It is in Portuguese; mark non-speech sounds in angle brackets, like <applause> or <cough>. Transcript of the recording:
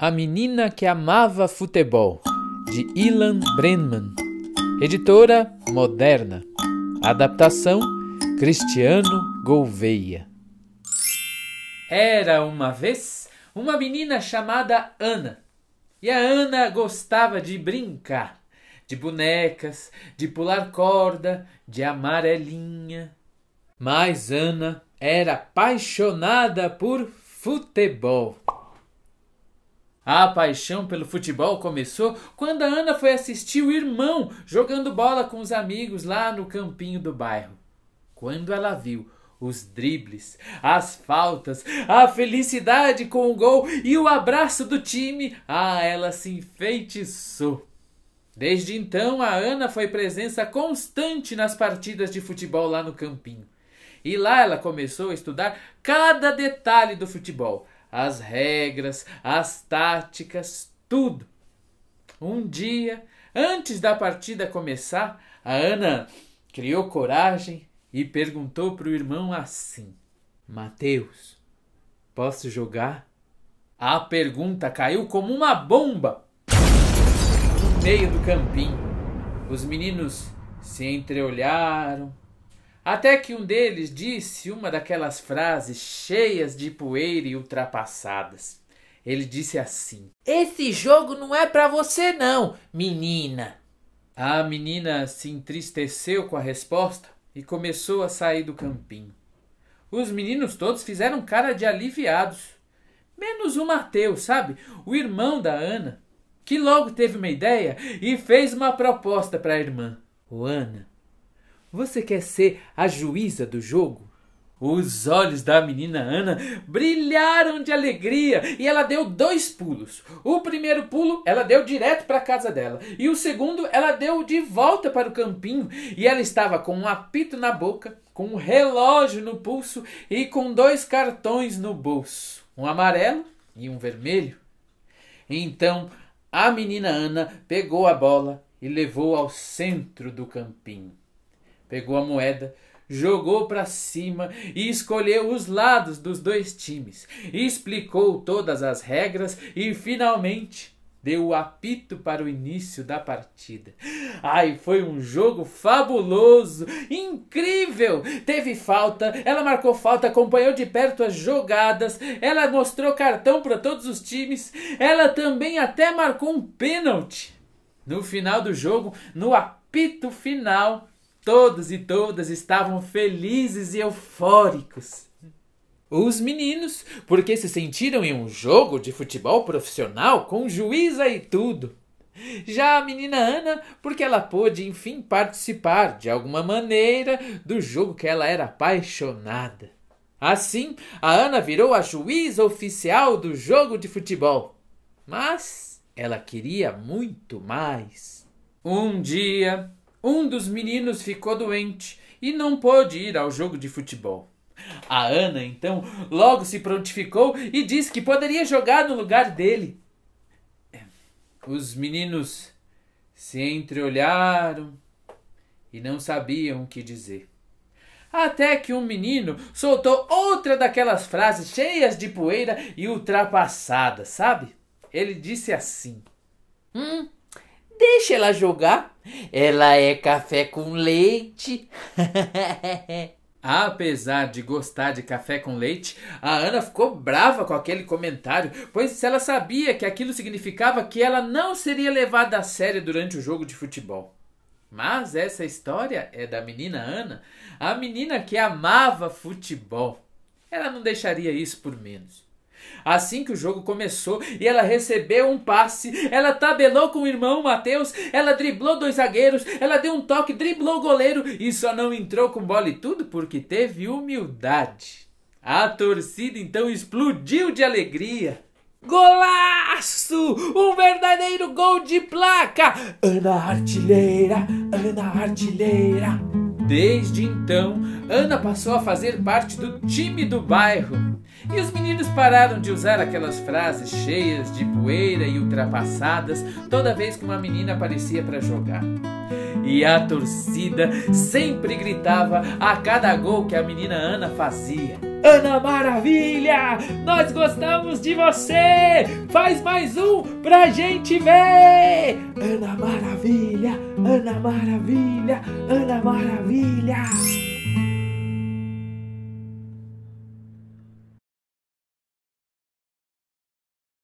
A Menina que Amava Futebol, de Ilan Brenman. Editora Moderna. Adaptação Cristiano Gouveia. Era uma vez uma menina chamada Ana. E a Ana gostava de brincar, de bonecas, de pular corda, de amarelinha. Mas Ana era apaixonada por futebol. A paixão pelo futebol começou quando a Ana foi assistir o irmão jogando bola com os amigos lá no campinho do bairro. Quando ela viu os dribles, as faltas, a felicidade com o gol e o abraço do time, ah, ela se enfeitiçou. Desde então, a Ana foi presença constante nas partidas de futebol lá no campinho. E lá ela começou a estudar cada detalhe do futebol, as regras, as táticas, tudo. Um dia, antes da partida começar, a Ana criou coragem e perguntou para o irmão assim: Mateus, posso jogar? A pergunta caiu como uma bomba no meio do campinho. Os meninos se entreolharam, até que um deles disse uma daquelas frases cheias de poeira e ultrapassadas. Ele disse assim: Esse jogo não é para você, não, menina. A menina se entristeceu com a resposta e começou a sair do campinho. Os meninos todos fizeram cara de aliviados, menos o Mateus, sabe? O irmão da Ana, que logo teve uma ideia e fez uma proposta para a irmã. O Ana, você quer ser a juíza do jogo? Os olhos da menina Ana brilharam de alegria e ela deu dois pulos. O primeiro pulo ela deu direto para a casa dela e o segundo ela deu de volta para o campinho e ela estava com um apito na boca, com um relógio no pulso e com dois cartões no bolso, um amarelo e um vermelho. Então a menina Ana pegou a bola e levou ao centro do campinho pegou a moeda, jogou para cima e escolheu os lados dos dois times, explicou todas as regras e finalmente deu o apito para o início da partida. Ai, foi um jogo fabuloso, incrível! Teve falta, ela marcou falta, acompanhou de perto as jogadas, ela mostrou cartão para todos os times, ela também até marcou um pênalti. No final do jogo, no apito final, Todos e todas estavam felizes e eufóricos. Os meninos, porque se sentiram em um jogo de futebol profissional com juíza e tudo. Já a menina Ana, porque ela pôde enfim participar de alguma maneira do jogo que ela era apaixonada. Assim, a Ana virou a juíza oficial do jogo de futebol. Mas ela queria muito mais. Um dia, um dos meninos ficou doente e não pôde ir ao jogo de futebol. A Ana, então, logo se prontificou e disse que poderia jogar no lugar dele. É, os meninos se entreolharam e não sabiam o que dizer. Até que um menino soltou outra daquelas frases cheias de poeira e ultrapassada, sabe? Ele disse assim: Hum, Deixa ela jogar. Ela é café com leite. <laughs> Apesar de gostar de café com leite, a Ana ficou brava com aquele comentário, pois ela sabia que aquilo significava que ela não seria levada a sério durante o jogo de futebol. Mas essa história é da menina Ana, a menina que amava futebol. Ela não deixaria isso por menos. Assim que o jogo começou e ela recebeu um passe, ela tabelou com o irmão Matheus, ela driblou dois zagueiros, ela deu um toque, driblou o goleiro e só não entrou com bola e tudo porque teve humildade. A torcida então explodiu de alegria. Golaço! Um verdadeiro gol de placa! Ana Artilheira, Ana Artilheira. Desde então, Ana passou a fazer parte do time do bairro. E os meninos pararam de usar aquelas frases cheias de poeira e ultrapassadas toda vez que uma menina aparecia para jogar e a torcida sempre gritava a cada gol que a menina Ana fazia. Ana Maravilha, nós gostamos de você! Faz mais um pra gente ver! Ana Maravilha, Ana Maravilha, Ana Maravilha!